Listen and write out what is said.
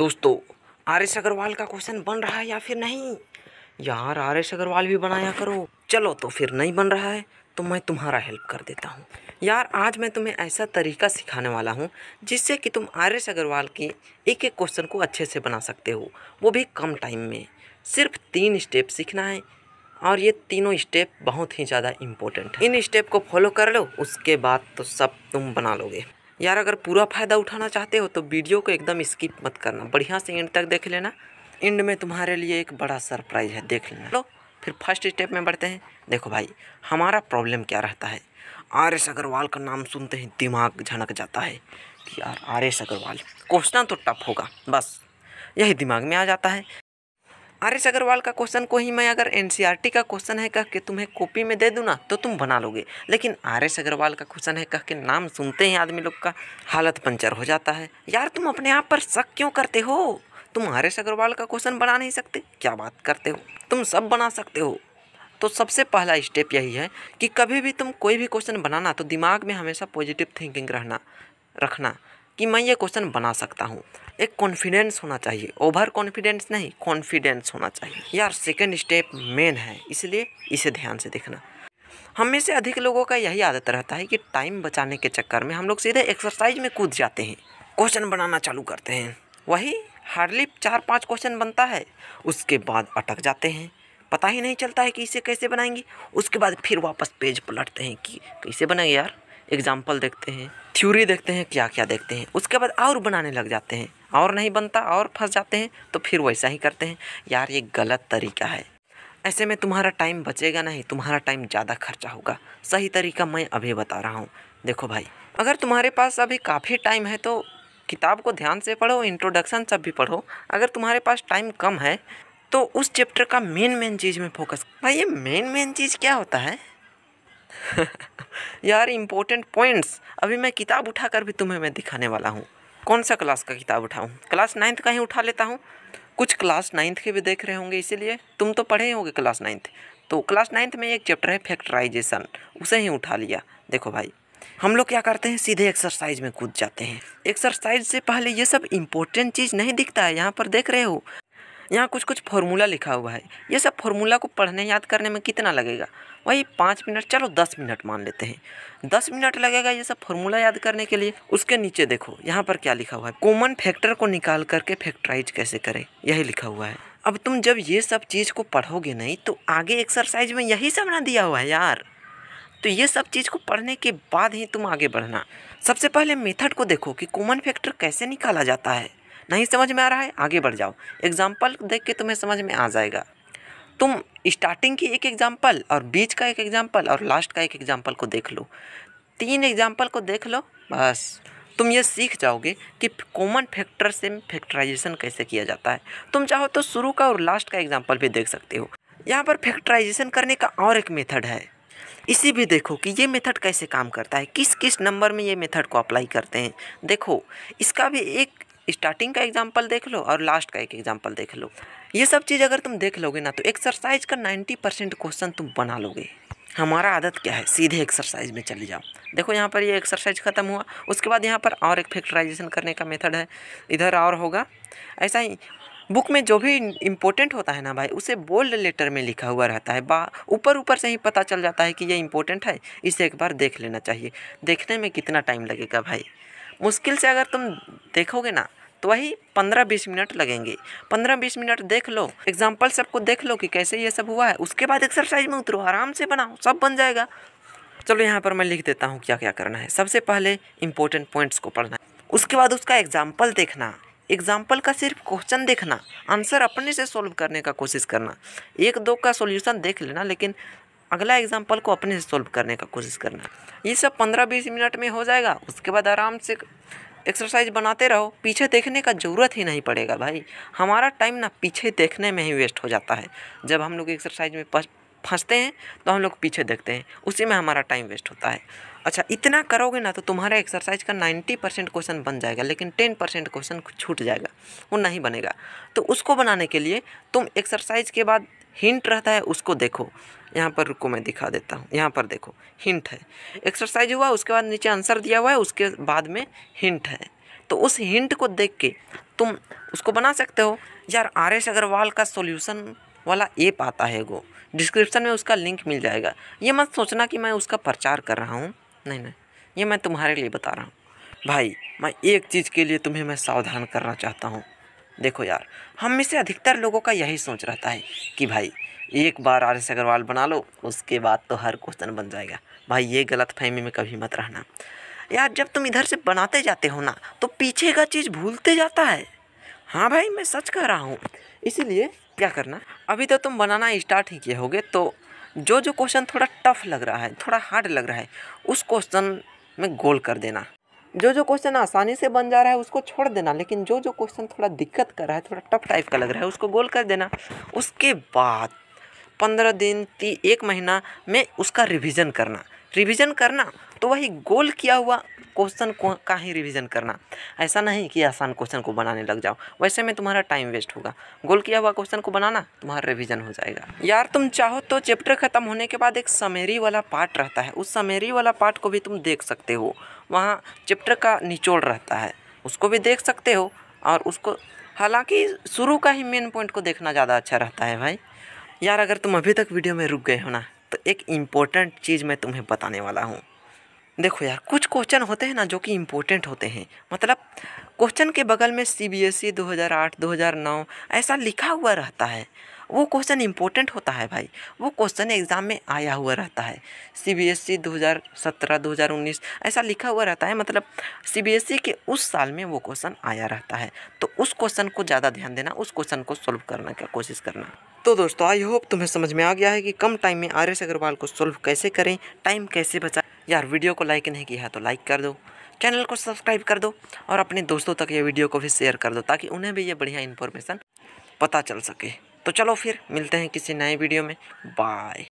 दोस्तों are S Agarwal का question बन रहा है या फिर नहीं यार आर एस अग्रवाल भी बनाया करो चलो तो फिर नहीं बन रहा है तो मैं तुम्हारा हेल्प कर देता हूँ यार आज मैं तुम्हें ऐसा तरीका सिखाने वाला हूँ जिससे कि तुम आर एस अग्रवाल के एक एक क्वेश्चन को अच्छे से बना सकते हो वो भी कम टाइम में सिर्फ तीन स्टेप सीखना है और ये तीनों स्टेप बहुत ही ज़्यादा इम्पोर्टेंट है इन स्टेप को फॉलो कर लो उसके बाद तो सब तुम बना लोगे यार अगर पूरा फ़ायदा उठाना चाहते हो तो वीडियो को एकदम स्किप मत करना बढ़िया से एंड तक देख लेना एंड में तुम्हारे लिए एक बड़ा सरप्राइज़ है देख लेना लो फिर फर्स्ट स्टेप में बढ़ते हैं देखो भाई हमारा प्रॉब्लम क्या रहता है आर एस अग्रवाल का नाम सुनते ही दिमाग झनक जाता है कि यार आर एस अग्रवाल क्वेश्चन तो टफ होगा बस यही दिमाग में आ जाता है आर एस अग्रवाल का क्वेश्चन को ही मैं अगर एन e का क्वेश्चन है कह के तुम्हें कॉपी में दे दूँ ना तो तुम बना लोगे लेकिन आर एस अग्रवाल का क्वेश्चन है कह के नाम सुनते ही आदमी लोग का हालत पंचर हो जाता है यार तुम अपने आप पर शक क्यों करते हो तुम आर एस अग्रवाल का क्वेश्चन बना नहीं सकते क्या बात करते हो तुम सब बना सकते हो तो सबसे पहला स्टेप यही है कि कभी भी तुम कोई भी क्वेश्चन बनाना तो दिमाग में हमेशा पॉजिटिव थिंकिंग रहना रखना कि मैं ये क्वेश्चन बना सकता हूँ एक कॉन्फिडेंस होना चाहिए ओवर कॉन्फिडेंस नहीं कॉन्फिडेंस होना चाहिए यार सेकेंड स्टेप मेन है इसलिए इसे ध्यान से देखना हम में से अधिक लोगों का यही आदत रहता है कि टाइम बचाने के चक्कर में हम लोग सीधे एक्सरसाइज में कूद जाते हैं क्वेश्चन बनाना चालू करते हैं वही हार्डली चार पाँच क्वेश्चन बनता है उसके बाद अटक जाते हैं पता ही नहीं चलता है कि इसे कैसे बनाएंगे उसके बाद फिर वापस पेज पलटते हैं कि कैसे बनाएंगे यार एग्ज़ाम्पल देखते हैं थ्योरी देखते हैं क्या क्या देखते हैं उसके बाद और बनाने लग जाते हैं और नहीं बनता और फंस जाते हैं तो फिर वैसा ही करते हैं यार ये गलत तरीका है ऐसे में तुम्हारा टाइम बचेगा नहीं तुम्हारा टाइम ज़्यादा खर्चा होगा सही तरीका मैं अभी बता रहा हूँ देखो भाई अगर तुम्हारे पास अभी काफ़ी टाइम है तो किताब को ध्यान से पढ़ो इंट्रोडक्शन सब भी पढ़ो अगर तुम्हारे पास टाइम कम है तो उस चैप्टर का मेन मेन चीज़ में फोकस भाई ये मेन मेन चीज़ क्या होता है यार इम्पोर्टेंट पॉइंट्स अभी मैं किताब उठा कर भी तुम्हें मैं दिखाने वाला हूँ कौन सा क्लास का किताब उठाऊँ क्लास नाइन्थ का ही उठा लेता हूँ कुछ क्लास नाइन्थ के भी देख रहे होंगे इसीलिए तुम तो पढ़े होगे क्लास नाइन्थ तो क्लास नाइन्थ में एक चैप्टर है फैक्टराइजेशन उसे ही उठा लिया देखो भाई हम लोग क्या करते हैं सीधे एक्सरसाइज में कूद जाते हैं एक्सरसाइज से पहले ये सब इम्पोर्टेंट चीज़ नहीं दिखता है यहाँ पर देख रहे हो यहाँ कुछ कुछ फॉर्मूला लिखा हुआ है ये सब फॉर्मूला को पढ़ने याद करने में कितना लगेगा वही पाँच मिनट चलो दस मिनट मान लेते हैं दस मिनट लगेगा ये सब फॉर्मूला याद करने के लिए उसके नीचे देखो यहाँ पर क्या लिखा हुआ है कॉमन फैक्टर को निकाल करके फैक्टराइज कैसे करें यही लिखा हुआ है अब तुम जब ये सब चीज़ को पढ़ोगे नहीं तो आगे एक्सरसाइज में यही सब ना दिया हुआ है यार तो ये सब चीज़ को पढ़ने के बाद ही तुम आगे बढ़ना सबसे पहले मेथड को देखो कि कॉमन फैक्टर कैसे निकाला जाता है नहीं समझ में आ रहा है आगे बढ़ जाओ एग्जाम्पल देख के तुम्हें समझ में आ जाएगा तुम स्टार्टिंग की एक एग्जाम्पल और बीच का एक एग्जाम्पल और लास्ट का एक एग्जाम्पल को देख लो तीन एग्जाम्पल को देख लो बस तुम ये सीख जाओगे कि कॉमन फैक्टर से फैक्टराइजेशन कैसे किया जाता है तुम चाहो तो शुरू का और लास्ट का एग्जाम्पल भी देख सकते हो यहाँ पर फैक्टराइजेशन करने का और एक मेथड है इसी भी देखो कि ये मेथड कैसे काम करता है किस किस नंबर में ये मेथड को अप्लाई करते हैं देखो इसका भी एक स्टार्टिंग का एग्जाम्पल देख लो और लास्ट का एक एग्जाम्पल देख लो ये सब चीज़ अगर तुम देख लोगे ना तो एक्सरसाइज का नाइन्टी परसेंट क्वेश्चन तुम बना लोगे हमारा आदत क्या है सीधे एक्सरसाइज में चले जाओ देखो यहाँ पर ये एक्सरसाइज ख़त्म हुआ उसके बाद यहाँ पर और एक फैक्टराइजेशन करने का मेथड है इधर और होगा ऐसा ही बुक में जो भी इम्पोर्टेंट होता है ना भाई उसे बोल्ड लेटर में लिखा हुआ रहता है बा ऊपर ऊपर से ही पता चल जाता है कि ये इम्पोर्टेंट है इसे एक बार देख लेना चाहिए देखने में कितना टाइम लगेगा भाई मुश्किल से अगर तुम देखोगे ना तो वही पंद्रह बीस मिनट लगेंगे पंद्रह बीस मिनट देख लो एग्जाम्पल सबको देख लो कि कैसे ये सब हुआ है उसके बाद एक्सरसाइज में उतरो आराम से बनाओ सब बन जाएगा चलो यहाँ पर मैं लिख देता हूँ क्या क्या करना है सबसे पहले इम्पोर्टेंट पॉइंट्स को पढ़ना उसके बाद उसका एग्जाम्पल देखना एग्जाम्पल का सिर्फ क्वेश्चन देखना आंसर अपने से सॉल्व करने का कोशिश करना एक दो का सॉल्यूशन देख लेना लेकिन अगला एग्जाम्पल को अपने से सॉल्व करने का कोशिश करना ये सब पंद्रह बीस मिनट में हो जाएगा उसके बाद आराम से एक्सरसाइज बनाते रहो पीछे देखने का ज़रूरत ही नहीं पड़ेगा भाई हमारा टाइम ना पीछे देखने में ही वेस्ट हो जाता है जब हम लोग एक्सरसाइज में फंसते हैं तो हम लोग पीछे देखते हैं उसी में हमारा टाइम वेस्ट होता है अच्छा इतना करोगे ना तो तुम्हारा एक्सरसाइज का नाइन्टी परसेंट क्वेश्चन बन जाएगा लेकिन टेन परसेंट क्वेश्चन छूट जाएगा वो नहीं बनेगा तो उसको बनाने के लिए तुम एक्सरसाइज के बाद हिंट रहता है उसको देखो यहाँ पर रुको मैं दिखा देता हूँ यहाँ पर देखो हिंट है एक्सरसाइज हुआ उसके बाद नीचे आंसर दिया हुआ है उसके बाद में हिंट है तो उस हिंट को देख के तुम उसको बना सकते हो यार आर एस अग्रवाल का सॉल्यूशन वाला ऐप आता है गो डिस्क्रिप्शन में उसका लिंक मिल जाएगा ये मत सोचना कि मैं उसका प्रचार कर रहा हूँ नहीं नहीं ये मैं तुम्हारे लिए बता रहा हूँ भाई मैं एक चीज़ के लिए तुम्हें मैं सावधान करना चाहता हूँ देखो यार हम में से अधिकतर लोगों का यही सोच रहता है कि भाई एक बार आर एस अग्रवाल बना लो उसके बाद तो हर क्वेश्चन बन जाएगा भाई ये गलत फहमी में कभी मत रहना यार जब तुम इधर से बनाते जाते हो ना तो पीछे का चीज़ भूलते जाता है हाँ भाई मैं सच कह रहा हूँ इसीलिए क्या करना अभी तो तुम बनाना स्टार्ट ही किए होगे तो जो जो क्वेश्चन थोड़ा टफ लग रहा है थोड़ा हार्ड लग रहा है उस क्वेश्चन में गोल कर देना जो जो क्वेश्चन आसानी से बन जा रहा है उसको छोड़ देना लेकिन जो जो क्वेश्चन थोड़ा दिक्कत कर रहा है थोड़ा टफ टाइप का लग रहा है उसको गोल कर देना उसके बाद पंद्रह दिन ती एक महीना में उसका रिविजन करना रिविजन करना तो वही गोल किया हुआ क्वेश्चन का ही रिविज़न करना ऐसा नहीं कि आसान क्वेश्चन को बनाने लग जाओ वैसे में तुम्हारा टाइम वेस्ट होगा गोल किया हुआ क्वेश्चन को बनाना तुम्हारा रिविजन हो जाएगा यार तुम चाहो तो चैप्टर खत्म होने के बाद एक समेरी वाला पार्ट रहता है उस समेरी वाला पार्ट को भी तुम देख सकते हो वहाँ चैप्टर का निचोड़ रहता है उसको भी देख सकते हो और उसको हालांकि शुरू का ही मेन पॉइंट को देखना ज़्यादा अच्छा रहता है भाई यार अगर तुम अभी तक वीडियो में रुक गए हो ना तो एक इम्पोर्टेंट चीज़ मैं तुम्हें बताने वाला हूँ देखो यार कुछ क्वेश्चन होते हैं ना जो कि इम्पोर्टेंट होते हैं मतलब क्वेश्चन के बगल में सी बी एस ई दो हज़ार आठ दो हज़ार नौ ऐसा लिखा हुआ रहता है वो क्वेश्चन इंपॉर्टेंट होता है भाई वो क्वेश्चन एग्ज़ाम में आया हुआ रहता है सी बी एस ई दो हज़ार सत्रह दो हज़ार उन्नीस ऐसा लिखा हुआ रहता है मतलब सी बी एस ई के उस साल में वो क्वेश्चन आया रहता है तो उस क्वेश्चन को ज़्यादा ध्यान देना उस क्वेश्चन को सॉल्व करने का कोशिश करना तो दोस्तों आई होप तुम्हें समझ में आ गया है कि कम टाइम में आर एस अग्रवाल को सोल्व कैसे करें टाइम कैसे बचा यार वीडियो को लाइक नहीं किया है तो लाइक कर दो चैनल को सब्सक्राइब कर दो और अपने दोस्तों तक ये वीडियो को भी शेयर कर दो ताकि उन्हें भी ये बढ़िया इन्फॉर्मेशन पता चल सके तो चलो फिर मिलते हैं किसी नए वीडियो में बाय